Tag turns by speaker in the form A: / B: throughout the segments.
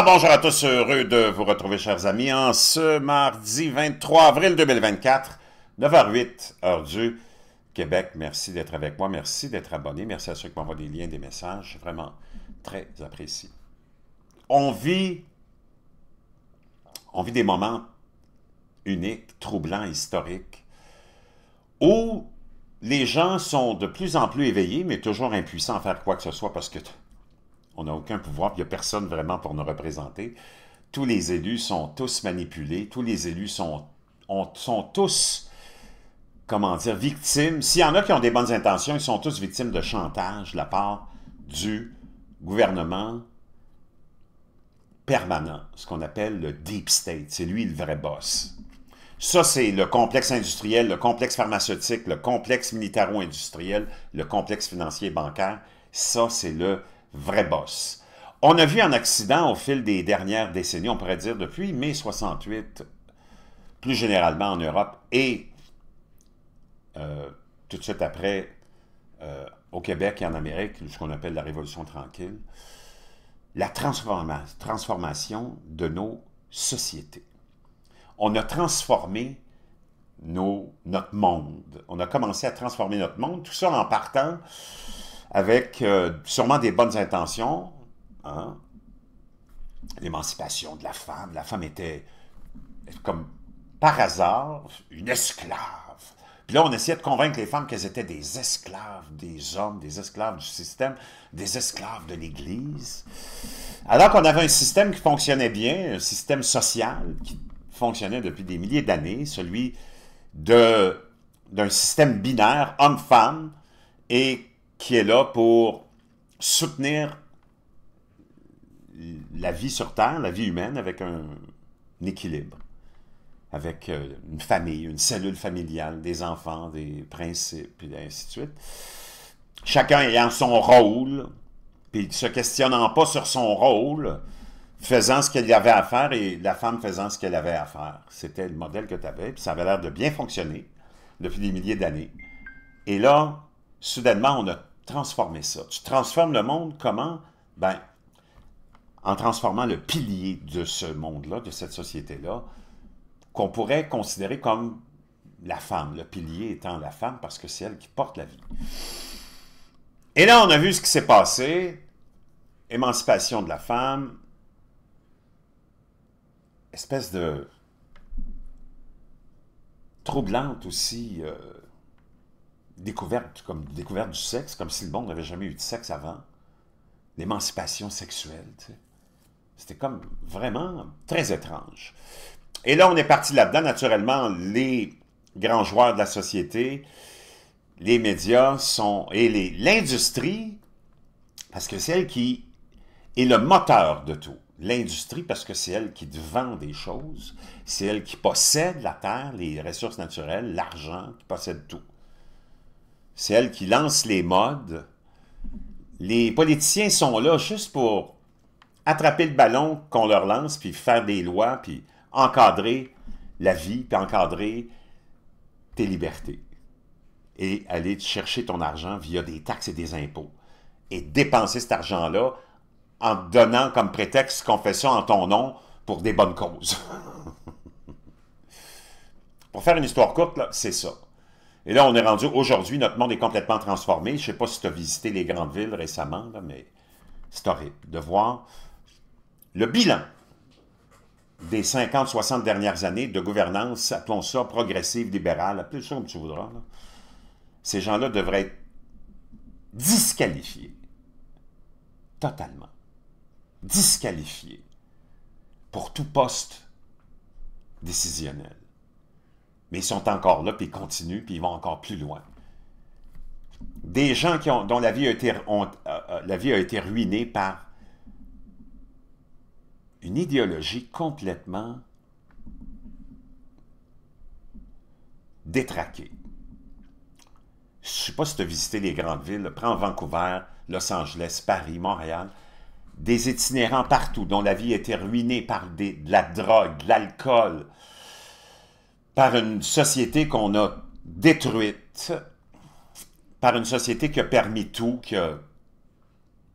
A: bonjour à tous, heureux de vous retrouver chers amis en ce mardi 23 avril 2024, 9h08, heure du Québec. Merci d'être avec moi, merci d'être abonné, merci à ceux qui m'envoient des liens, des messages, vraiment très apprécié. On vit, on vit des moments uniques, troublants, historiques, où les gens sont de plus en plus éveillés, mais toujours impuissants à faire quoi que ce soit parce que on n'a aucun pouvoir, il n'y a personne vraiment pour nous représenter. Tous les élus sont tous manipulés, tous les élus sont, sont tous, comment dire, victimes. S'il y en a qui ont des bonnes intentions, ils sont tous victimes de chantage de la part du gouvernement permanent, ce qu'on appelle le deep state. C'est lui le vrai boss. Ça, c'est le complexe industriel, le complexe pharmaceutique, le complexe militaro-industriel, le complexe financier bancaire. Ça, c'est le vrai boss. On a vu un accident au fil des dernières décennies, on pourrait dire depuis mai 68, plus généralement en Europe et euh, tout de suite après euh, au Québec et en Amérique, ce qu'on appelle la Révolution tranquille, la transformation de nos sociétés. On a transformé nos, notre monde. On a commencé à transformer notre monde, tout ça en partant avec euh, sûrement des bonnes intentions. Hein. L'émancipation de la femme. La femme était, comme par hasard, une esclave. Puis là, on essayait de convaincre les femmes qu'elles étaient des esclaves des hommes, des esclaves du système, des esclaves de l'Église. Alors qu'on avait un système qui fonctionnait bien, un système social qui fonctionnait depuis des milliers d'années, celui d'un système binaire homme-femme, et qui est là pour soutenir la vie sur Terre, la vie humaine, avec un, équilibre, avec euh, une famille, une cellule familiale, des enfants, des principes, et ainsi de suite. Chacun ayant son rôle, puis se questionnant pas sur son rôle, faisant ce qu'il y avait à faire et la femme faisant ce qu'elle avait à faire. C'était le modèle que tu avais, puis ça avait l'air de bien fonctionner depuis des milliers d'années. Et là, soudainement, on a transformer ça. Tu transformes le monde comment? Ben, en transformant le pilier de ce monde-là, de cette société-là, qu'on pourrait considérer comme la femme, le pilier étant la femme, parce que c'est elle qui porte la vie. Et là, on a vu ce qui s'est passé, émancipation de la femme, espèce de troublante aussi euh, découverte, comme découverte du sexe, comme si le monde n'avait jamais eu de sexe avant, l'émancipation sexuelle. Tu sais. C'était comme vraiment très étrange. Et là, on est parti là-dedans. Naturellement, les grands joueurs de la société, les médias sont et l'industrie, parce que c'est elle qui est le moteur de tout. L'industrie, parce que c'est elle qui vend des choses, c'est elle qui possède la terre, les ressources naturelles, l'argent, qui possède tout c'est elle qui lance les modes. Les politiciens sont là juste pour attraper le ballon qu'on leur lance, puis faire des lois, puis encadrer la vie, puis encadrer tes libertés. Et aller chercher ton argent via des taxes et des impôts. Et dépenser cet argent-là en donnant comme prétexte qu'on fait ça en ton nom pour des bonnes causes. pour faire une histoire courte, c'est ça. Et là, on est rendu aujourd'hui, notre monde est complètement transformé. Je ne sais pas si tu as visité les grandes villes récemment, mais c'est horrible de voir le bilan des 50-60 dernières années de gouvernance, appelons ça progressive, libérale, plus ça comme tu voudras. Ces gens-là devraient être disqualifiés. Totalement. Disqualifiés. Pour tout poste décisionnel. Mais ils sont encore là, puis ils continuent, puis ils vont encore plus loin. Des gens qui ont, dont la vie, a été, euh, euh, la vie a été ruinée par une idéologie complètement détraquée. Je ne sais pas si tu as visité les grandes villes, prends Vancouver, Los Angeles, Paris, Montréal, des itinérants partout dont la vie a été ruinée par de la drogue, de l'alcool, par une société qu'on a détruite, par une société qui a permis tout, qui a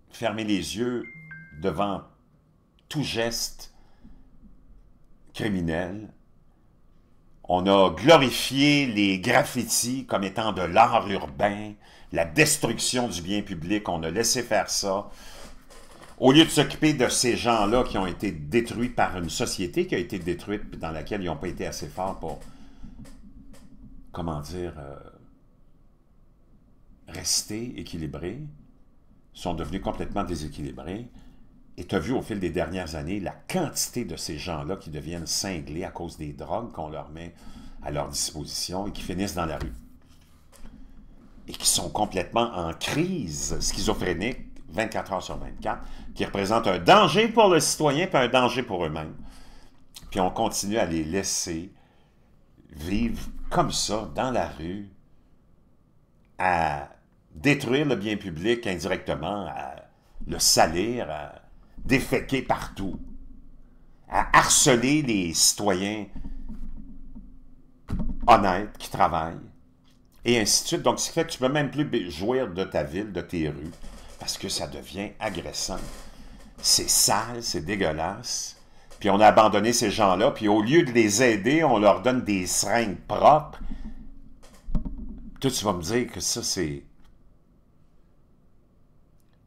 A: fermé les yeux devant tout geste criminel. On a glorifié les graffitis comme étant de l'art urbain, la destruction du bien public, on a laissé faire ça au lieu de s'occuper de ces gens-là qui ont été détruits par une société qui a été détruite, dans laquelle ils n'ont pas été assez forts pour, comment dire, euh, rester équilibrés, sont devenus complètement déséquilibrés. Et tu as vu au fil des dernières années la quantité de ces gens-là qui deviennent cinglés à cause des drogues qu'on leur met à leur disposition et qui finissent dans la rue. Et qui sont complètement en crise schizophrénique 24 heures sur 24, qui représentent un danger pour le citoyen puis un danger pour eux-mêmes. Puis on continue à les laisser vivre comme ça, dans la rue, à détruire le bien public indirectement, à le salir, à déféquer partout, à harceler les citoyens honnêtes qui travaillent, et ainsi de suite. Donc, ce qui fait que tu ne peux même plus jouir de ta ville, de tes rues, parce que ça devient agressant. C'est sale, c'est dégueulasse. Puis on a abandonné ces gens-là, puis au lieu de les aider, on leur donne des seringues propres. Toi, tu vas me dire que ça, c'est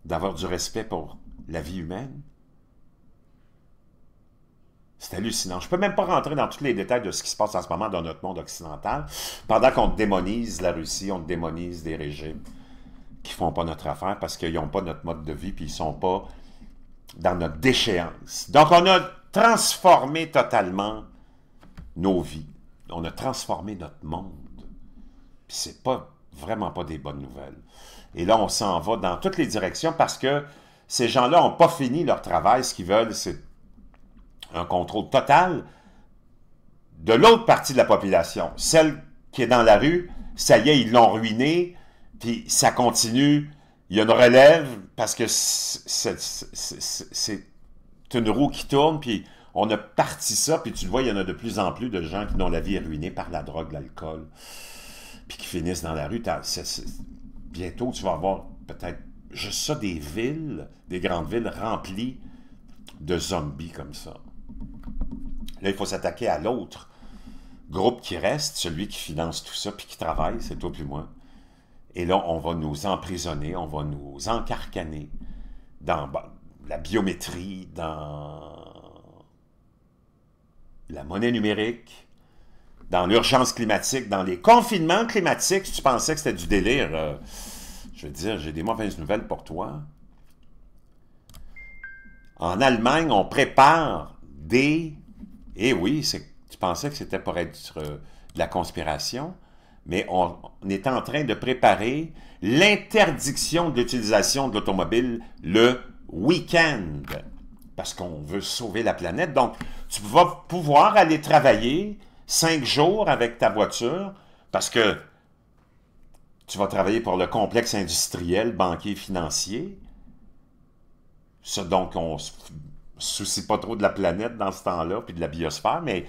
A: d'avoir du respect pour la vie humaine. C'est hallucinant. Je ne peux même pas rentrer dans tous les détails de ce qui se passe en ce moment dans notre monde occidental. Pendant qu'on démonise la Russie, on démonise des régimes qui font pas notre affaire parce qu'ils n'ont pas notre mode de vie puis ils sont pas dans notre déchéance. Donc, on a transformé totalement nos vies. On a transformé notre monde. Puis c'est pas vraiment pas des bonnes nouvelles. Et là, on s'en va dans toutes les directions parce que ces gens-là n'ont pas fini leur travail. Ce qu'ils veulent, c'est un contrôle total de l'autre partie de la population, celle qui est dans la rue. Ça y est, ils l'ont ruiné. Puis ça continue. Il y a une relève parce que c'est une roue qui tourne, puis on a parti ça, puis tu le vois, il y en a de plus en plus de gens qui dont la vie est ruinée par la drogue, l'alcool, puis qui finissent dans la rue. bientôt, tu vas avoir peut-être juste ça, des villes, des grandes villes remplies de zombies comme ça. Là, il faut s'attaquer à l'autre groupe qui reste, celui qui finance tout ça, puis qui travaille, c'est toi plus moi. Et là, on va nous emprisonner, on va nous encarcaner dans bah, la biométrie, dans la monnaie numérique, dans l'urgence climatique, dans les confinements climatiques. Si tu pensais que c'était du délire, euh, je veux dire, j'ai des mauvaises nouvelles pour toi. En Allemagne, on prépare des... Eh oui, tu pensais que c'était pour être euh, de la conspiration mais on, est en train de préparer l'interdiction de l'utilisation de l'automobile le week-end. Parce qu'on veut sauver la planète. Donc, tu vas pouvoir aller travailler cinq jours avec ta voiture parce que tu vas travailler pour le complexe industriel, banquier, financier. donc on se soucie pas trop de la planète dans ce temps-là, puis de la biosphère, mais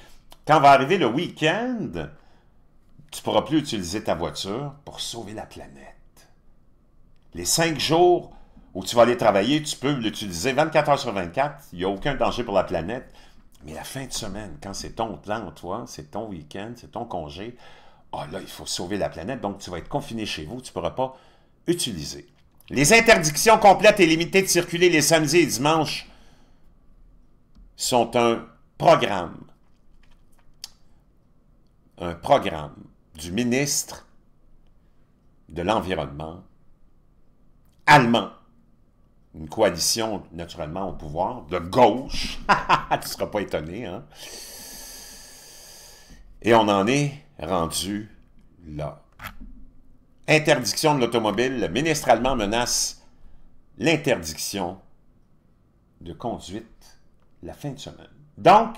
A: quand va arriver le week-end, tu ne pourras plus utiliser ta voiture pour sauver la planète. Les cinq jours où tu vas aller travailler, tu peux l'utiliser 24 heures sur 24. Il n'y a aucun danger pour la planète. Mais la fin de semaine, quand c'est ton plan, toi, c'est ton week-end, c'est ton congé, ah, là, il faut sauver la planète, donc tu vas être confiné chez vous, tu ne pourras pas utiliser. Les interdictions complètes et limitées de circuler les samedis et dimanches sont un programme. Un programme du ministre de l'Environnement allemand. Une coalition, naturellement, au pouvoir, de gauche. tu ne seras pas étonné, hein? Et on en est rendu là. Interdiction de l'automobile. Le ministre allemand menace l'interdiction de conduite la fin de semaine. Donc,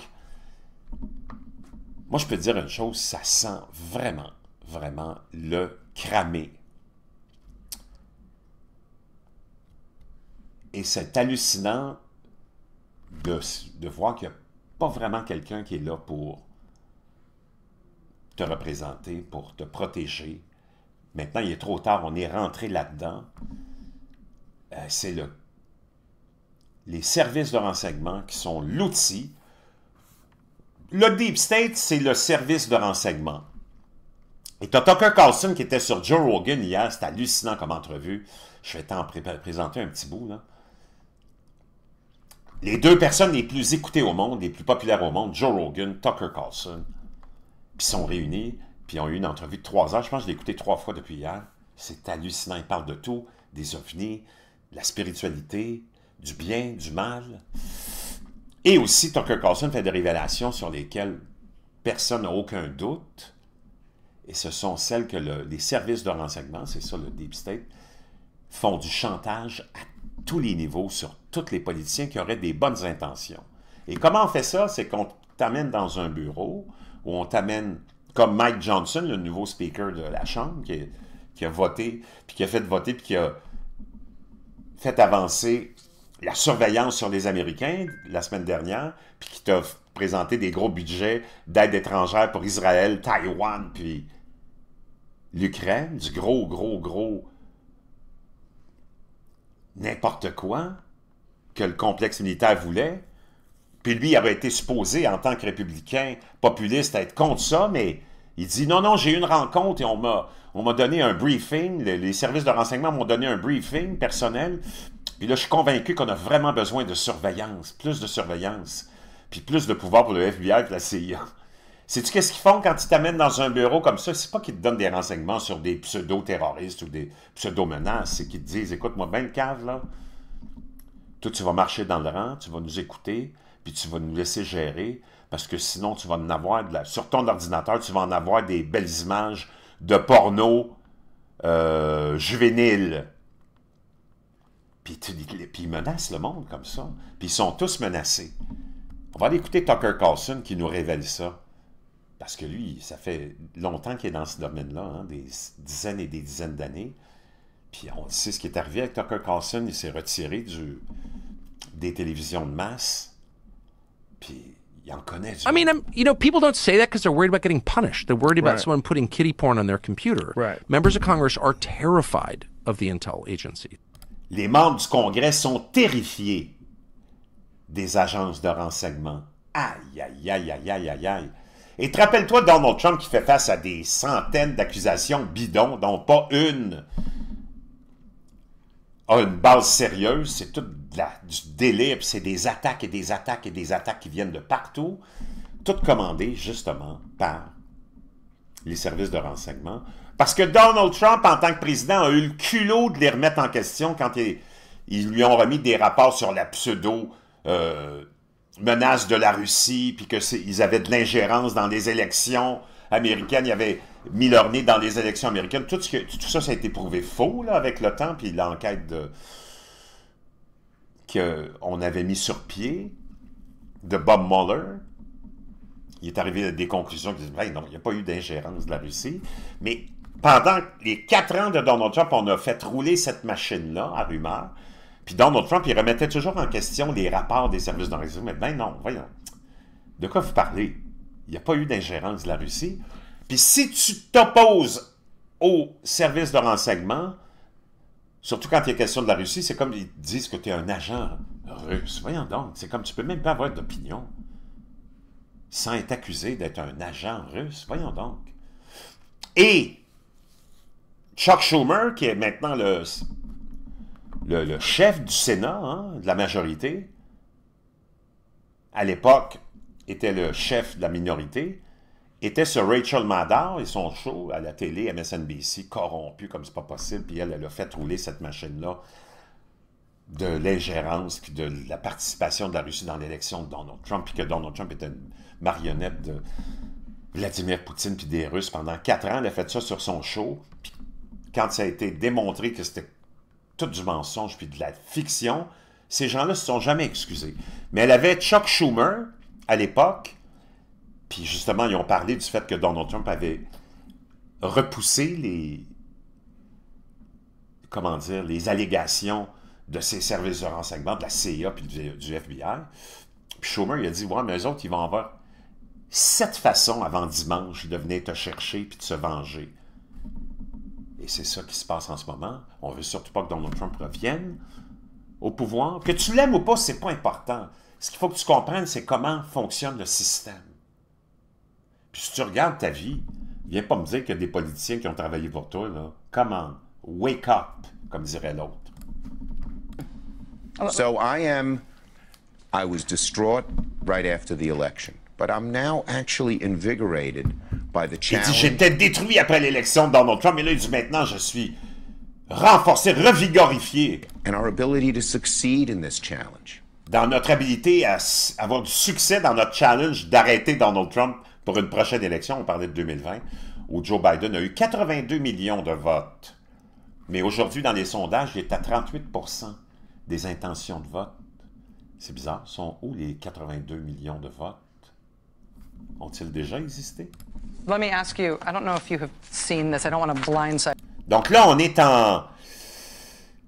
A: moi, je peux te dire une chose, ça sent vraiment, vraiment le cramer. Et c'est hallucinant de, voir qu'il n'y a pas vraiment quelqu'un qui est là pour te représenter, pour te protéger. Maintenant, il est trop tard, on est rentré là-dedans. Euh, c'est le, les services de renseignement qui sont l'outil le Deep State, c'est le service de renseignement. Et t'as Tucker Carlson qui était sur Joe Rogan hier, c'est hallucinant comme entrevue. Je vais t'en présenter un petit bout, là. Les deux personnes les plus écoutées au monde, les plus populaires au monde, Joe Rogan, Tucker Carlson, qui sont réunis, puis ont eu une entrevue de trois heures. Je pense que je l'ai écouté trois fois depuis hier. C'est hallucinant. Ils parlent de tout, des ovnis, de la spiritualité, du bien, du mal. Et aussi, Tucker Carlson fait des révélations sur lesquelles personne n'a aucun doute. Et ce sont celles que les services de renseignement, c'est ça le Deep State, font du chantage à tous les niveaux sur tous les politiciens qui auraient des bonnes intentions. Et comment on fait ça? C'est qu'on t'amène dans un bureau où on t'amène, comme Mike Johnson, le nouveau speaker de la Chambre, qui, qui a voté, puis qui a fait voter, puis qui a fait avancer la surveillance sur les Américains la semaine dernière, puis qui t'a présenté des gros budgets d'aide étrangère pour Israël, Taïwan, puis l'Ukraine, du gros, gros, gros n'importe quoi que le complexe militaire voulait. Puis lui, il avait été supposé, en tant que républicain populiste, être contre ça, mais il dit non, non, j'ai eu une rencontre et on m'a, on m'a donné un briefing, les services de renseignement m'ont donné un briefing personnel, puis là, je suis convaincu qu'on a vraiment besoin de surveillance, plus de surveillance, puis plus de pouvoir pour le FBI et la CIA. Sais-tu qu'est-ce qu'ils font quand ils t'amènent dans un bureau comme ça? C'est pas qu'ils te donnent des renseignements sur des pseudo-terroristes ou des pseudo-menaces, c'est qu'ils te disent, écoute-moi bien le cave, là. Toi, tu vas marcher dans le rang, tu vas nous écouter, puis tu vas nous laisser gérer, parce que sinon, tu vas en avoir, de la... sur ton ordinateur, tu vas en avoir des belles images de porno euh, juvénile puis, tu, puis ils menacent le monde comme ça. Puis ils sont tous menacés. On va aller écouter Tucker Carlson qui nous révèle ça. Parce que lui, ça fait longtemps qu'il est dans ce domaine-là, hein, des dizaines et des dizaines d'années. Puis on sait ce qui est arrivé avec Tucker Carlson. Il s'est retiré des télévisions de masse. Puis il en connaît du... I mean, I'm, you know, people don't say that because they're worried about getting punished. They're worried about someone putting kitty porn on their computer. Members of Congress are terrified of the intel agency. Les membres du Congrès sont terrifiés des agences de renseignement. Aïe, aïe, aïe, aïe, aïe, aïe, aïe. Et te rappelle-toi Donald Trump qui fait face à des centaines d'accusations bidons, dont pas une a une base sérieuse. C'est tout du délire, c'est des attaques et des attaques et des attaques qui viennent de partout. Toutes commandées justement par les services de renseignement parce que Donald Trump, en tant que président, a eu le culot de les remettre en question quand ils lui ont remis des rapports sur la pseudo... Euh, menace de la Russie, puis qu'ils avaient de l'ingérence dans les élections américaines, ils avaient mis leur nez dans les élections américaines. Tout, ça, ça a été prouvé faux avec le temps, puis l'enquête qu'on avait mis sur pied de Bob Mueller. Il est arrivé à des conclusions qui disent non, il n'y a pas eu d'ingérence de la Russie. Mais pendant les quatre ans de Donald Trump, on a fait rouler cette machine-là à rumeur. Puis Donald Trump, il remettait toujours en question les rapports des services de mais ben non, voyons. De quoi vous parlez? Il n'y a pas eu d'ingérence de la Russie. Puis si tu t'opposes aux services de renseignement, surtout quand il est question de la Russie, c'est comme ils disent que tu es un agent russe. Voyons donc, c'est comme tu peux même pas avoir d'opinion sans être accusé d'être un agent russe. Voyons donc. Et Chuck Schumer, qui est maintenant le, le, chef du Sénat, hein, de la majorité, à l'époque était le chef de la minorité, était sur Rachel Maddow et son show à la télé MSNBC, corrompu comme c'est pas possible, puis elle, elle a fait rouler cette machine-là de l'ingérence, de la participation de la Russie dans l'élection de Donald Trump, puis que Donald Trump était une marionnette de Vladimir Poutine puis des Russes pendant quatre ans. Elle a fait ça sur son show, puis quand ça a été démontré que c'était tout du mensonge puis de la fiction, ces gens-là se sont jamais excusés. Mais elle avait Chuck Schumer à l'époque, puis justement, ils ont parlé du fait que Donald Trump avait repoussé les, comment dire, les allégations de ses services de renseignement, de la CIA puis du, FBI. Puis Schumer, il a dit, ouais, mais eux autres, ils vont avoir cette façon avant dimanche de venir te chercher puis de se venger. Et c'est ça qui se passe en ce moment. On veut surtout pas que Donald Trump revienne au pouvoir. Que tu l'aimes ou pas, c'est pas important. Ce qu'il faut que tu comprennes, c'est comment fonctionne le système. Puis si tu regardes ta vie, viens pas me dire qu'il y a des politiciens qui ont travaillé pour toi. Comment? Wake up, comme dirait l'autre. So I am, I was distraught right after the election. But I'm now actually invigorated by the challenge. Il dit, j'ai détruit après l'élection de Donald Trump, mais là, il dit, maintenant, je suis renforcé, revigorifié. Dans notre habilité à avoir du succès dans notre challenge d'arrêter Donald Trump pour une prochaine élection, on parlait de 2020, où Joe Biden a eu 82 millions de votes. Mais aujourd'hui, dans les sondages, il est à 38 des intentions de vote. C'est bizarre. Sont où les 82 millions de votes? ont-ils déjà existé? Let me ask you, I don't know if you have seen this, I don't want to blindside. Donc là, on est en...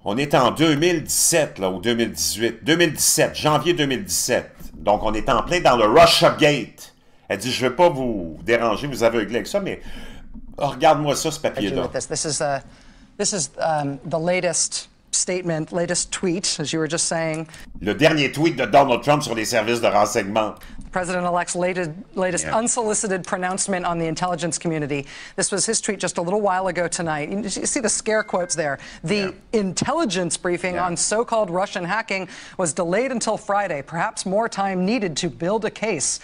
A: On est en 2017, là, ou 2018. 2017, janvier 2017. Donc, on est en plein dans le Russia Gate. Elle dit, je ne veux pas vous déranger, vous aveugler avec ça, mais regarde-moi ça, ce papier-là. This. is, uh, this is um, the latest statement, latest tweet, as you were just saying. Le dernier tweet de Donald Trump sur les services de renseignement. President-elect's latest, latest unsolicited pronouncement on the intelligence community. This was his tweet just a little while ago tonight. You see the scare quotes there. The intelligence briefing on so-called Russian hacking was delayed until Friday. Perhaps more time needed to build a case.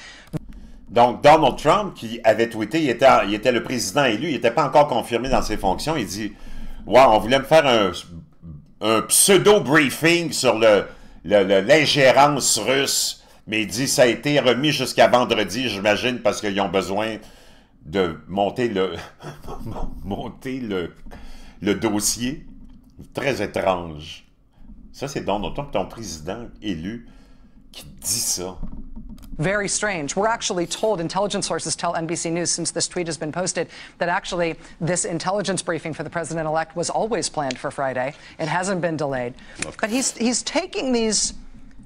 A: Donc, Donald Trump, qui avait tweeté, il était, il était le président élu, il n'était pas encore confirmé dans ses fonctions, il dit « Wow, on voulait me faire un un pseudo-briefing sur le, l'ingérence russe, mais il dit ça a été remis jusqu'à vendredi, j'imagine, parce qu'ils ont besoin de monter le monter le, dossier. Très étrange. Ça, c'est donc ton président élu qui dit ça. Very strange. We're actually told, intelligence sources tell NBC News since this tweet has been posted, that actually this intelligence briefing for the president elect was always planned for Friday. It hasn't been delayed. But he's, he's taking these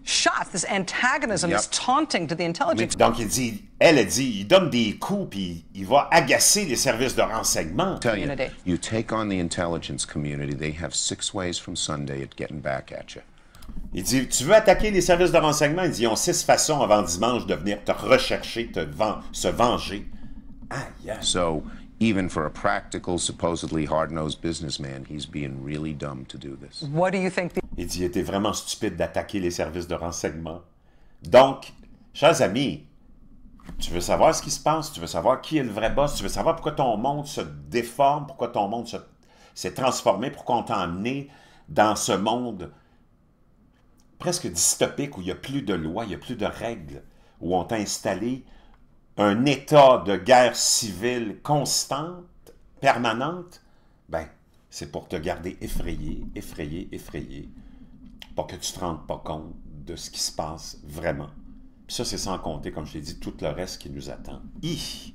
A: shots, this antagonism, yep. this taunting to the intelligence. donc, il dit, elle, elle dit, il donne des coups, puis il va agacer les services de renseignement. Tell you, you take on the intelligence community, they have six ways from Sunday at getting back at you. Il dit, tu veux attaquer les services de renseignement? Il dit, ils ont six façons avant dimanche de venir te rechercher, te se venger. Aïe, So, even for a practical, supposedly hard-nosed businessman, he's being really dumb to do this. Il dit, il était vraiment stupide d'attaquer les services de renseignement. Donc, chers amis, tu veux savoir ce qui se passe, tu veux savoir qui est le vrai boss, tu veux savoir pourquoi ton monde se déforme, pourquoi ton monde s'est transformé, pourquoi on t'a emmené dans ce monde presque dystopique où il n'y a plus de lois, il n'y a plus de règles, où on t'a installé un état de guerre civile constante, permanente, ben, c'est pour te garder effrayé, effrayé, effrayé, pour que tu ne te rendes pas compte de ce qui se passe vraiment. Puis ça, c'est sans compter, comme je l'ai dit, tout le reste qui nous attend. I.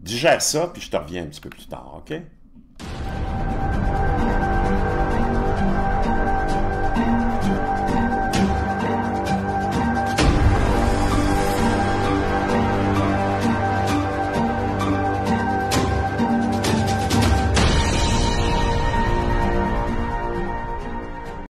A: Digère ça, puis je te reviens un petit peu plus tard, OK?